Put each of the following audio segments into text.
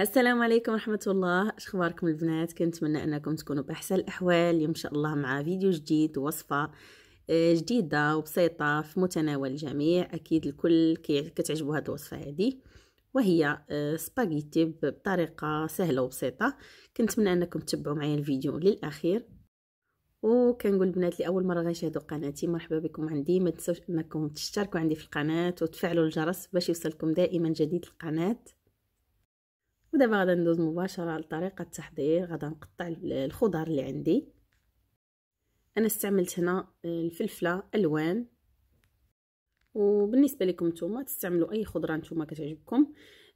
السلام عليكم ورحمة الله اخباركم البنات كنتمنى انكم تكونوا باحسن الاحوال اليوم ان شاء الله مع فيديو جديد وصفة آه، جديدة وبسيطة في متناول الجميع اكيد الكل كتعجبو هاد الوصفة هادي وهي آه، سباغيتي بطريقة سهلة وبسيطة كنتمنى انكم تتبعوا معايا الفيديو للاخير وكنقول البنات لاول مره غيشاهدوا قناتي مرحبا بكم عندي ما تنسوش انكم تشتركوا عندي في القناه وتفعلوا الجرس باش يوصلكم دائما جديد القناه ودابا غادا ندوز مباشره لطريقه التحضير غادا نقطع الخضار اللي عندي انا استعملت هنا آه، الفلفله الوان وبالنسبه لكم نتوما تستعملوا اي خضره نتوما كتعجبكم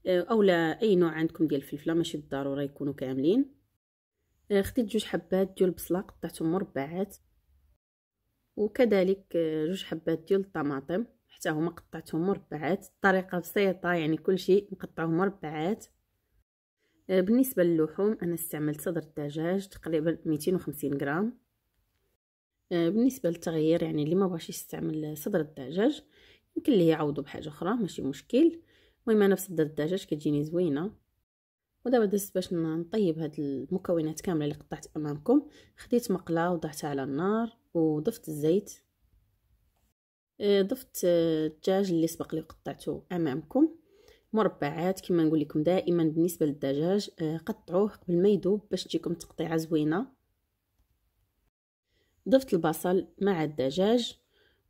آه، اولا اي نوع عندكم ديال الفلفله ماشي بالضروره يكونوا كاملين آه، خديت جوج حبات ديال البصله قطعتهم مربعات وكذلك جوج حبات ديال الطماطم حتى هما قطعتهم مربعات الطريقه بسيطه يعني كل شيء نقطعوه مربعات آه، بالنسبه للحوم انا استعملت صدر الدجاج تقريبا 250 غرام آه، بالنسبه للتغيير يعني اللي ما بغاش يستعمل صدر الدجاج يمكن ليه يعوضو بحاجه اخرى ماشي مشكل المهم انا بصدر الدجاج كتجيني زوينه ودابا دزت باش نطيب هاد المكونات كامله اللي قطعت امامكم خديت مقله وضعتها على النار وضفت الزيت آه، ضفت الدجاج اللي سبق لي قطعته امامكم مربعات كما نقول لكم دائما بالنسبه للدجاج آه، قطعوه قبل ما يذوب باش تجيكم تقطيعه زوينه ضفت البصل مع الدجاج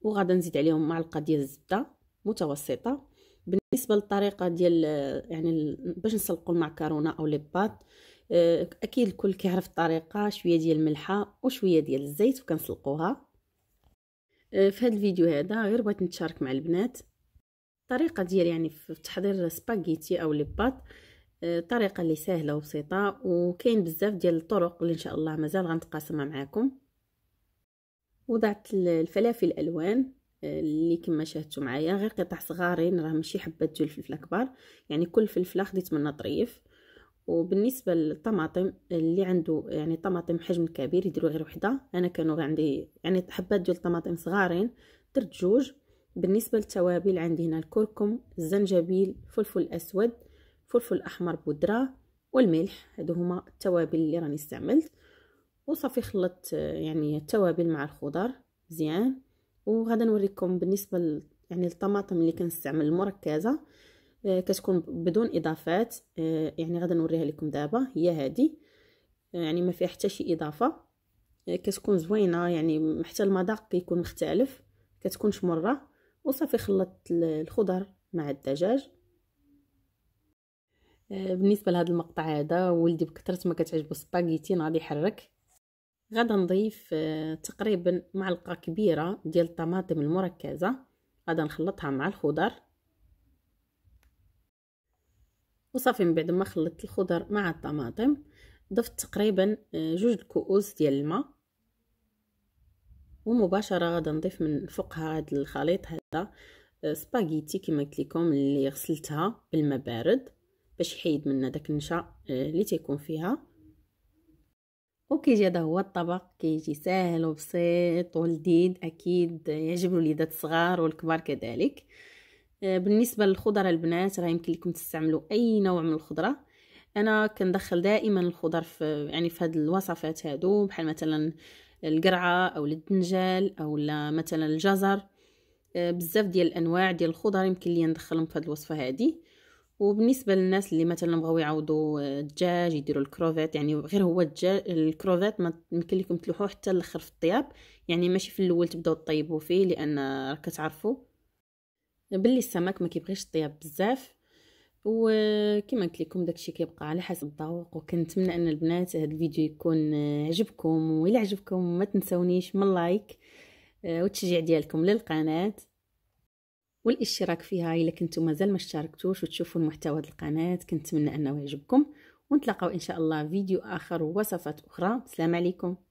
وغادا نزيد عليهم معلقه ديال الزبده متوسطه بالنسبه للطريقه ديال آه، يعني باش نسلقوا المعكرونه او لي آه، اكيد الكل كيعرف الطريقه شويه ديال الملحه وشويه ديال الزيت وكنسلقوها في هذا الفيديو هذا غير بغيت نتشارك مع البنات الطريقه ديال يعني في تحضير سباغيتي او لي بات آه، طريقه اللي سهله وبسيطه وكاين بزاف ديال الطرق اللي ان شاء الله مازال غنتقاسمها معاكم وضعت الفلافل الالوان آه، اللي كما شاهدتوا معايا غير قطع صغارين راه ماشي حبات ديال الفلفله كبار يعني كل فلفله خديت منها طريف وبالنسبه للطماطم اللي عنده يعني طماطم حجم كبير يديروا غير وحده انا كانوا عندي يعني حبات ديال الطماطم صغارين درت جوج بالنسبة للتوابل عندي هنا الكركم الزنجبيل فلفل أسود فلفل أحمر بودرة والملح هادو هما التوابل اللي راني استعملت وصافي خلطت آه، يعني التوابل مع الخضر مزيان وغادا نوريكم بالنسبة يعني الطماطم اللي كنستعمل المركزة آه، كتكون بدون اضافات آه، يعني غادي نوريها لكم دابا هي هذه يعني ما فيها حتى شي اضافه كتكون زوينه يعني حتى المذاق كيكون مختلف كتكونش مره وصافي خلطت الخضر مع الدجاج آه، بالنسبه لهذا المقطع هذا ولدي بكثرة ما كتعجبو سباغيتي غادي يحرك غادا نضيف آه، تقريبا معلقه كبيره ديال الطماطم المركزه غادا نخلطها مع الخضر وصافي من بعد ما خلطت الخضر مع الطماطم ضفت تقريبا آه، جوج الكؤوس ديال الماء ومباشره غادي نضيف من فوقها هذا الخليط هذا آه، سباغيتي كما قلت لكم اللي غسلتها بالماء بارد باش يحيد منها داك النشا آه، اللي تيكون فيها وكيجي هذا هو الطبق كيجي ساهل وبسيط ولذيذ اكيد يعجب الوليدات الصغار والكبار كذلك آه، بالنسبه للخضر البنات راه يمكن لكم تستعملوا اي نوع من الخضره انا كندخل دائما الخضر في يعني في هذه الوصفات هادو بحال مثلا القرعه او الدنجال او مثلا الجزر آه، بزاف ديال الانواع ديال الخضر يمكن لي ندخلهم في هذه الوصفه هذه وبالنسبه للناس اللي مثلا بغاو يعوضوا آه، الدجاج يديروا الكروفيت يعني غير هو الدجاج الكروفيت ما يمكن لكم تلوحوه حتى الاخر في الطياب يعني ماشي في الاول تبداو تطيبوا فيه لان راك كتعرفوا آه، باللي السمك ما كيبغيش الطياب بزاف وكما قلت لكم داكشي كيبقى على حسب الذوق وكنتمنى ان البنات هذا الفيديو يكون آه، عجبكم وإلا عجبكم ما تنسونيش من لايك آه، والتشجيع ديالكم للقناه والاشتراك فيها الا كنتم مازال ما اشتركتوش وتشوفوا المحتوى ديال القناه كنتمنى انه يعجبكم ونتلاقاو ان شاء الله فيديو اخر ووصفات اخرى السلام عليكم